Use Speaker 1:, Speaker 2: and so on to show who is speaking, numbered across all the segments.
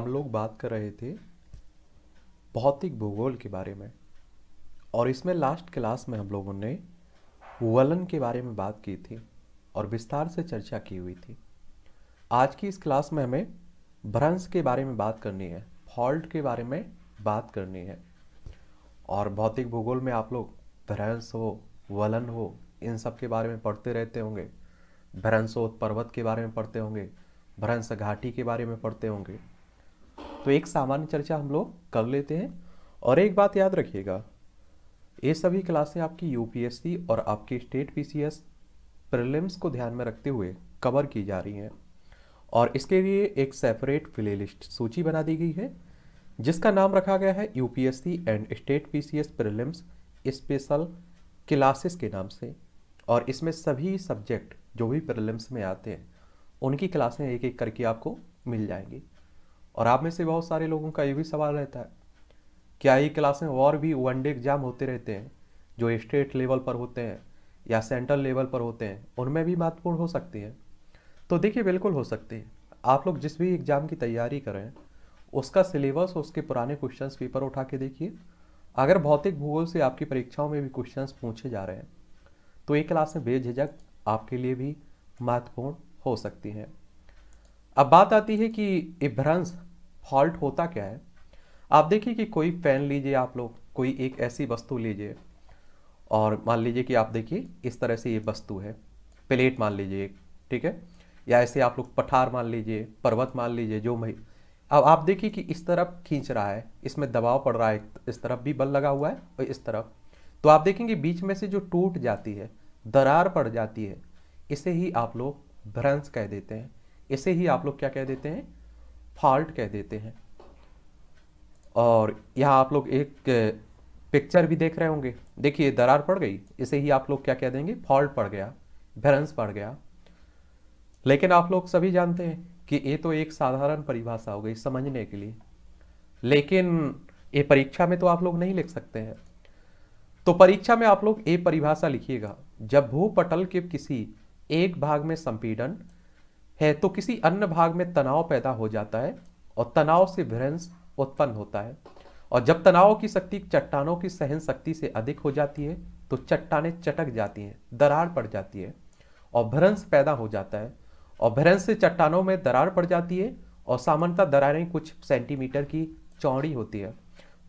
Speaker 1: हम लोग बात कर रहे थे भौतिक भूगोल के बारे में और इसमें लास्ट क्लास में हम लोगों ने वलन के बारे में बात की थी और विस्तार से चर्चा की हुई थी आज की इस क्लास में हमें भ्रंश के बारे में बात करनी है फॉल्ट के बारे में बात करनी है और भौतिक भूगोल में आप लोग भ्रंश हो वलन हो इन सब के बारे में पढ़ते रहते होंगे भ्रंशोत पर्वत के बारे में पढ़ते होंगे भ्रंश घाटी के बारे में पढ़ते होंगे तो एक सामान्य चर्चा हम लोग कर लेते हैं और एक बात याद रखिएगा ये सभी क्लासें आपकी यूपीएससी और आपकी स्टेट पीसीएस प्रीलिम्स को ध्यान में रखते हुए कवर की जा रही हैं और इसके लिए एक सेपरेट प्ले सूची बना दी गई है जिसका नाम रखा गया है यू एंड स्टेट एस प्रीलिम्स स्पेशल क्लासेस के नाम से और इसमें सभी सब्जेक्ट जो भी प्रिलिम्स में आते हैं उनकी क्लासें एक एक करके आपको मिल जाएंगी और आप में से बहुत सारे लोगों का ये भी सवाल रहता है क्या ये क्लासें और भी वन डे एग्ज़ाम होते रहते हैं जो स्टेट लेवल पर होते हैं या सेंट्रल लेवल पर होते हैं उनमें भी महत्वपूर्ण हो सकती है तो देखिए बिल्कुल हो सकती है आप लोग जिस भी एग्ज़ाम की तैयारी करें उसका सिलेबस उसके पुराने क्वेश्चंस पेपर उठा के देखिए अगर भौतिक भूगोल से आपकी परीक्षाओं में भी क्वेश्चंस पूछे जा रहे हैं तो ये क्लासें बेझिझक आपके लिए भी महत्वपूर्ण हो सकती हैं अब बात आती है कि इब्रांस फॉल्ट होता क्या है आप देखिए कि कोई पेन लीजिए आप लोग कोई एक ऐसी वस्तु लीजिए और मान लीजिए कि आप देखिए इस तरह से ये वस्तु है प्लेट मान लीजिए ठीक है या ऐसे आप लोग पठार मान लीजिए पर्वत मान लीजिए जो मही अब आप देखिए कि इस तरफ खींच रहा है इसमें दबाव पड़ रहा है इस तरफ भी बल लगा हुआ है और इस तरफ तो आप देखेंगे बीच में से जो टूट जाती है दरार पड़ जाती है इसे ही आप लोग भ्रंश कह देते हैं इसे ही आप लोग क्या कह देते हैं फॉल्ट कह देते हैं और यहाँ आप लोग एक पिक्चर भी देख रहे होंगे देखिए दरार पड़ गई इसे ही आप लोग क्या कह देंगे फॉल्ट पड़ गया भ्रंश पड़ गया लेकिन आप लोग सभी जानते हैं कि ये तो एक साधारण परिभाषा हो गई समझने के लिए लेकिन ये परीक्षा में तो आप लोग नहीं लिख सकते हैं तो परीक्षा में आप लोग ये परिभाषा लिखिएगा जब भूपटल के किसी एक भाग में संपीड़न है तो किसी अन्य भाग में तनाव पैदा हो जाता है और तनाव से भ्रंश उत्पन्न होता है और जब तनाव की शक्ति चट्टानों की सहन शक्ति से अधिक हो जाती है तो चट्टाने चटक जाती हैं दरार पड़ जाती है और भ्रंश पैदा हो जाता है और भ्रंश से चट्टानों में दरार पड़ जाती है और सामान्यतः दरारें कुछ सेंटीमीटर की चौड़ी होती है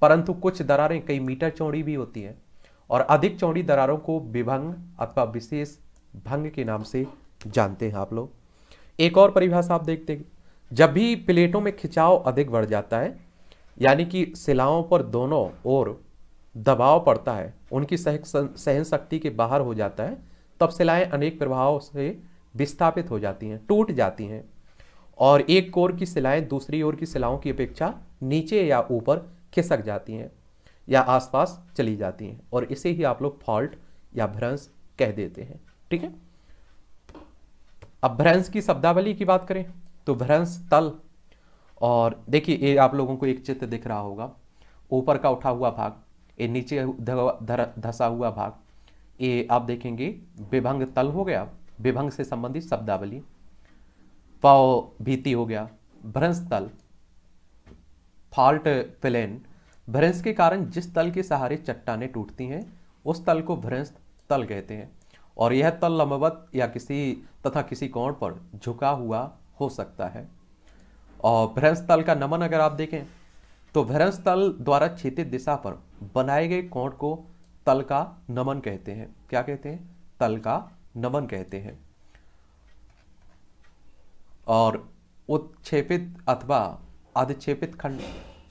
Speaker 1: परंतु कुछ दरारें कई मीटर चौड़ी भी होती हैं और अधिक चौड़ी दरारों को विभंग अथवा विशेष भंग के नाम से जानते हैं आप लोग एक और परिभाषा आप देखते हैं जब भी प्लेटों में खिंचाव अधिक बढ़ जाता है यानी कि शिलाओं पर दोनों ओर दबाव पड़ता है उनकी सह, सहन शक्ति के बाहर हो जाता है तब शिलाएँ अनेक प्रभाव से विस्थापित हो जाती हैं टूट जाती हैं और एक कोर की शिलाएँ दूसरी ओर की शिलाओं की अपेक्षा नीचे या ऊपर खिसक जाती हैं या आसपास चली जाती हैं और इसे ही आप लोग फॉल्ट या भ्रंश कह देते हैं ठीक है अब भ्रंश की शब्दावली की बात करें तो भ्रंश तल और देखिए ये आप लोगों को एक चित्र दिख रहा होगा ऊपर का उठा हुआ भाग ये नीचे धसा हुआ भाग ये आप देखेंगे विभंग तल हो गया विभंग से संबंधित शब्दावली पाओ भीति हो गया भ्रंश तल फॉल्ट प्लेन भ्रंश के कारण जिस तल के सहारे चट्टाने टूटती हैं उस तल को भ्रंश तल कहते हैं और यह तल लंबवत या किसी तथा किसी कोण पर झुका हुआ हो सकता है और भ्रंश तल का नमन अगर आप देखें तो भ्रंश तल द्वारा छेदित दिशा पर बनाए गए कोण को तल का नमन कहते हैं क्या कहते हैं तल का नमन कहते हैं और उत्क्षेपित अथवा अधिक्षेपित खंड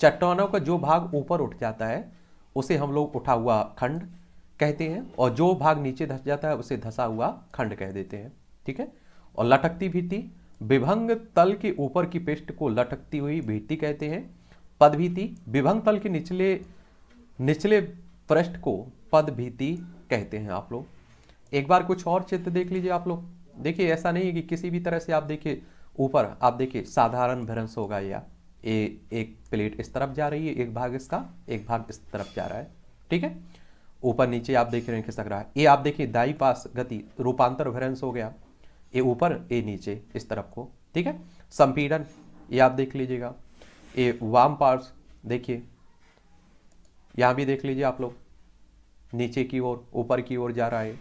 Speaker 1: चट्टानों का जो भाग ऊपर उठ जाता है उसे हम लोग उठा हुआ खंड कहते हैं और जो भाग नीचे धस जाता है उसे धसा हुआ खंड कह देते हैं ठीक है और लटकती भीति विभंग तल के ऊपर की पेस्ट को लटकती हुई भीति कहते हैं पद भीति विभंग तल के निचले निचले पृष्ठ को पद भीति कहते हैं आप लोग एक बार कुछ और चित्र देख लीजिए आप लोग देखिए ऐसा नहीं है कि किसी भी तरह से आप देखिए ऊपर आप देखिए साधारण भ्रंश होगा या ए, एक प्लेट इस तरफ जा रही है एक भाग इसका एक भाग इस तरफ जा रहा है ठीक है ऊपर नीचे आप देख रहे हैं खिसक रहा है ये आप देखिए दाई पास गति रूपांतर भरेंस हो गया ये ऊपर ये नीचे इस तरफ को ठीक है संपीड़न ये आप देख लीजिएगा ये वाम पार्स देखिए यहाँ भी देख लीजिए आप लोग नीचे की ओर ऊपर की ओर जा रहा है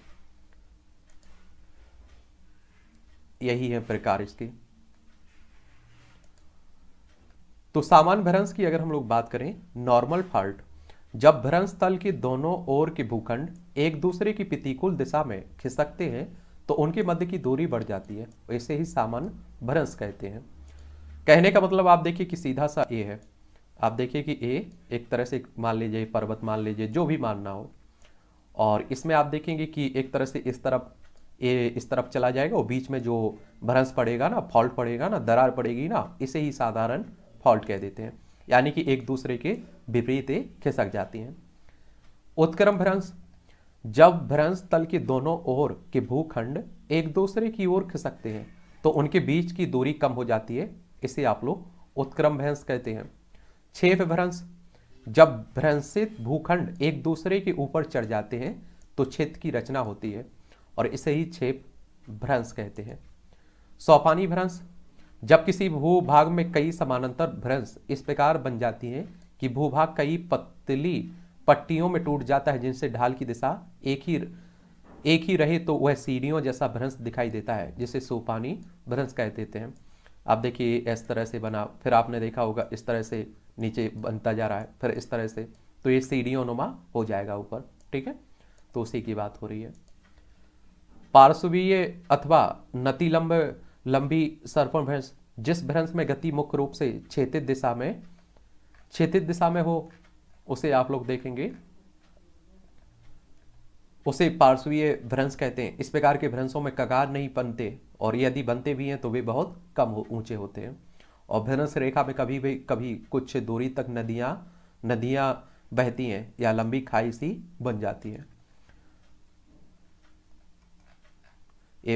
Speaker 1: यही है प्रकार इसके तो सामान्य भरंस की अगर हम लोग बात करें नॉर्मल फॉल्ट जब भ्रंश स्थल की दोनों ओर के भूखंड एक दूसरे की प्रतिकूल दिशा में खिसकते हैं तो उनके मध्य की दूरी बढ़ जाती है ऐसे ही सामान्य भ्रंश कहते हैं कहने का मतलब आप देखिए कि सीधा सा ए है आप देखिए कि ए एक तरह से मान लीजिए पर्वत मान लीजिए जो भी मानना हो और इसमें आप देखेंगे कि एक तरह से इस तरफ ए इस तरफ चला जाएगा और बीच में जो भ्रंश पड़ेगा ना फॉल्ट पड़ेगा ना दरार पड़ेगी ना इसे ही साधारण फॉल्ट कह देते हैं यानी कि एक दूसरे के विपरीत खिसक जाती हैं उत्क्रम भ्रंश जब भ्रंश तल के दोनों ओर के भूखंड एक दूसरे की ओर खिसकते हैं तो उनके बीच की दूरी कम हो जाती है इसे आप लोग उत्क्रम भ्रंश कहते हैं छेफ भ्रंश जब भ्रंशित भूखंड एक दूसरे के ऊपर चढ़ जाते हैं तो क्षेत्र की रचना होती है और इसे ही छेप भ्रंश कहते हैं सौपानी भ्रंश जब किसी भूभाग में कई समानांतर भ्रंश इस प्रकार बन जाती हैं कि भूभाग कई पतली पट्टियों में टूट जाता है जिनसे ढाल की दिशा एक ही एक ही रहे तो वह सीढ़ियों जैसा भ्रंश दिखाई देता है जिसे सोपानी भ्रंश कह देते हैं आप देखिए इस तरह से बना फिर आपने देखा होगा इस तरह से नीचे बनता जा रहा है फिर इस तरह से तो ये सीढ़ियों नुमा हो जाएगा ऊपर ठीक है तो उसी की बात हो रही है पार्श्वीय अथवा नतिलंब लंबी सर्पण भ्रंश जिस भ्रंश में गति मुख्य रूप से छेतित दिशा में छेतित दिशा में हो उसे आप लोग देखेंगे उसे पार्श्वीय भ्रंश कहते हैं इस प्रकार के भ्रंशों में कगार नहीं बनते और यदि बनते भी हैं तो वे बहुत कम हो ऊंचे होते हैं और भ्रंश रेखा में कभी भी कभी कुछ दूरी तक नदियां नदियां बहती हैं या लंबी खाई सी बन जाती है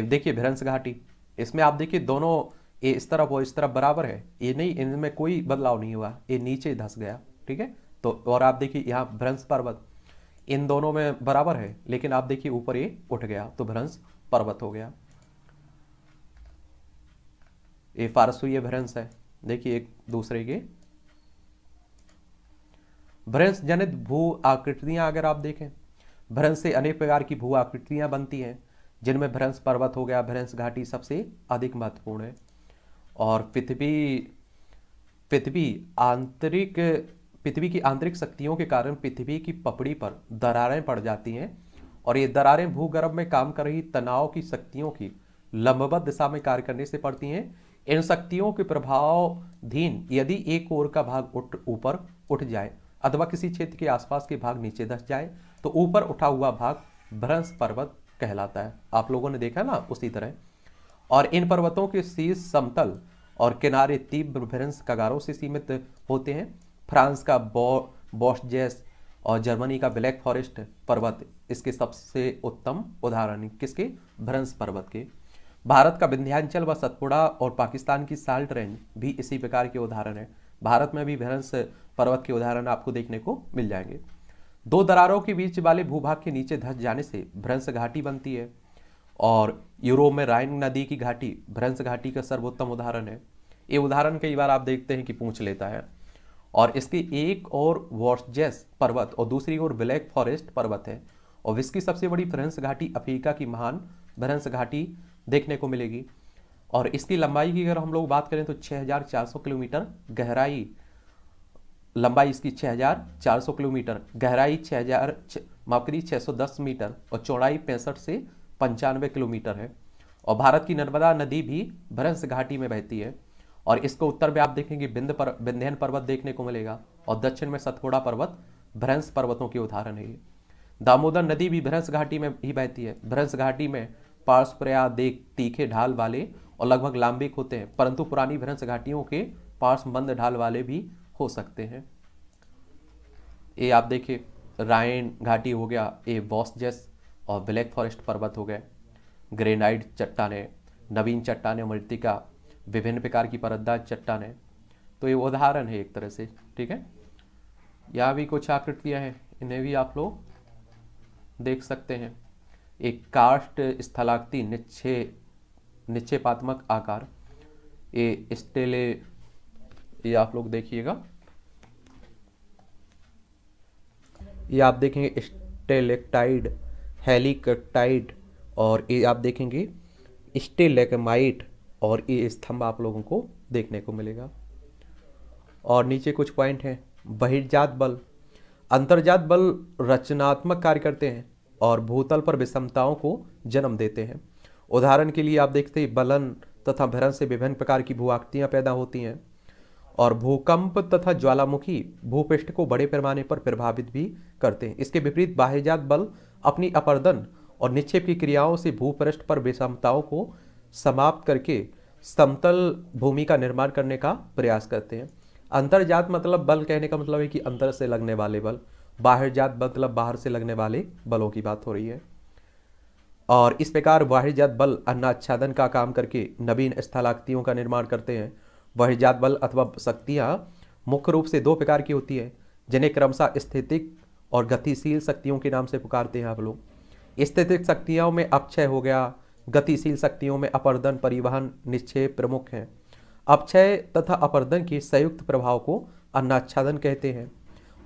Speaker 1: देखिए भ्रंश घाटी इसमें आप देखिए दोनों ए इस तरफ और इस तरफ बराबर है ये नहीं इनमें कोई बदलाव नहीं हुआ ये नीचे धस गया ठीक है तो और आप देखिए यहाँ भ्रंश पर्वत इन दोनों में बराबर है लेकिन आप देखिए ऊपर ये उठ गया तो भ्रंश पर्वत हो गया ये फारसूय भ्रंश है देखिए एक दूसरे के भ्रंश जनित भू आकृतियां अगर आप देखें भ्रंश से अनेक प्रकार की भू आकृतियां बनती हैं जिनमें भ्रंश पर्वत हो गया भ्रंस घाटी सबसे अधिक महत्वपूर्ण है और पृथ्वी पृथ्वी आंतरिक पृथ्वी की आंतरिक शक्तियों के कारण पृथ्वी की पपड़ी पर दरारें पड़ जाती हैं और ये दरारें भूगर्भ में काम कर रही तनाव की शक्तियों की लंबवत दिशा में कार्य करने से पड़ती हैं इन शक्तियों के प्रभावधीन यदि एक ओर का भाग उठ ऊपर उठ जाए अथवा किसी क्षेत्र के आसपास के भाग नीचे धस जाए तो ऊपर उठा हुआ भाग भ्रंश पर्वत कहलाता है आप लोगों ने देखा ना उसी तरह और इन पर्वतों के शीर्ष समतल और किनारे तीव्र भ्रंश कगारों से सीमित होते हैं फ्रांस का बॉ और जर्मनी का ब्लैक फॉरेस्ट पर्वत इसके सबसे उत्तम उदाहरण किसके भ्रंश पर्वत के भारत का विंध्यांचल व सतपुड़ा और पाकिस्तान की साल्ट रेंज भी इसी प्रकार के उदाहरण है भारत में भी भ्रंश पर्वत के उदाहरण आपको देखने को मिल जाएंगे दो दरारों के बीच वाले भूभाग के नीचे धस जाने से भ्रंश घाटी बनती है और यूरोप में राइन नदी की घाटी भ्रंश घाटी का सर्वोत्तम उदाहरण है ये उदाहरण कई बार आप देखते हैं कि पूछ लेता है और इसके एक और वॉर्सजेस पर्वत और दूसरी ओर ब्लैक फॉरेस्ट पर्वत है और इसकी सबसे बड़ी भ्रंश घाटी अफ्रीका की महान भ्रंश घाटी देखने को मिलेगी और इसकी लंबाई की अगर हम लोग बात करें तो 6400 किलोमीटर गहराई लंबाई इसकी 6,400 किलोमीटर गहराई 6,000 माफ करिए छः मीटर और चौड़ाई पैंसठ से पंचानवे किलोमीटर है और भारत की नर्मदा नदी भी भरंस घाटी में बहती है और इसको उत्तर में आप देखेंगे बिंद पर बिंध्यन पर्वत देखने को मिलेगा और दक्षिण में सतखोड़ा पर्वत भ्रंस पर्वतों के उदाहरण है दामोदर नदी भी भ्रंस घाटी में ही बहती है भ्रंस घाटी में पार्स देख तीखे ढाल वाले और लगभग लांबिक होते हैं परंतु पुरानी भ्रंस घाटियों के पार्श्व मंद ढाल वाले भी हो सकते हैं ये आप देखिए रायन घाटी हो गया ये बॉसजेस और ब्लैक फॉरेस्ट पर्वत हो गए ग्रेनाइट चट्टाने नवीन चट्टाने मृतिका विभिन्न प्रकार की परतदार चट्टाने तो ये उदाहरण है एक तरह से ठीक है यहाँ भी कुछ आकृतियाँ हैं इन्हें भी आप लोग देख सकते हैं एक काष्ट स्थलाकृति निच्छे निक्षेपात्मक आकार ये स्टेले ये आप लोग देखिएगा ये आप देखेंगे स्टेलेक्टाइड हेलीकटाइड और ये आप देखेंगे स्टेलेकमाइट और ये स्तंभ आप लोगों को देखने को मिलेगा और नीचे कुछ पॉइंट हैं बहिर्जात बल अंतर्जात बल रचनात्मक कार्य करते हैं और भूतल पर विषमताओं को जन्म देते हैं उदाहरण के लिए आप देखते हैं बलन तथा भरण से विभिन्न प्रकार की भूआक्तियाँ पैदा होती हैं और भूकंप तथा ज्वालामुखी भूपृष्ठ को बड़े पैमाने पर प्रभावित भी करते हैं इसके विपरीत बाह्यजात बल अपनी अपर्दन और निक्षेप की क्रियाओं से भूपृष्ठ पर विषमताओं को समाप्त करके समतल भूमि का निर्माण करने का प्रयास करते हैं अंतर्जात मतलब बल कहने का मतलब है कि अंतर से लगने वाले बल जात मतलब बाहर से लगने वाले बलों की बात हो रही है और इस प्रकार जात बल अन्नाच्छादन का काम करके नवीन स्थलाकृतियों का निर्माण करते हैं वहजात बल अथवा शक्तियाँ मुख्य रूप से दो प्रकार की होती है जिन्हें क्रमशः स्थितिक और गतिशील शक्तियों के नाम से पुकारते हैं आप लोग स्थितिक शक्तियों में अपक्षय हो गया गतिशील शक्तियों में अपर्दन परिवहन निश्चय प्रमुख हैं अपक्षय तथा अपर्दन के संयुक्त प्रभाव को अन्नाच्छादन कहते हैं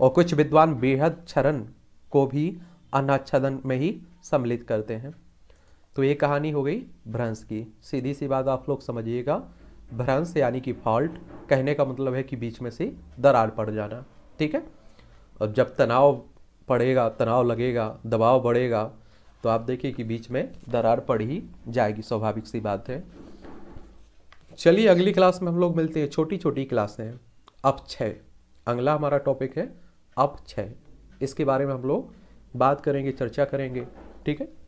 Speaker 1: और कुछ विद्वान बेहद क्षरण को भी अन्नाच्छादन में ही सम्मिलित करते हैं तो ये कहानी हो गई भ्रंश की सीधी सी बात आप लोग समझिएगा भ्रंश यानी कि फॉल्ट कहने का मतलब है कि बीच में से दरार पड़ जाना ठीक है और जब तनाव पड़ेगा तनाव लगेगा दबाव बढ़ेगा तो आप देखिए कि बीच में दरार पड़ ही जाएगी स्वाभाविक सी बात है चलिए अगली क्लास में हम लोग मिलते हैं छोटी छोटी क्लासें अपक्षय अगला हमारा टॉपिक है छय इसके बारे में हम लोग बात करेंगे चर्चा करेंगे ठीक है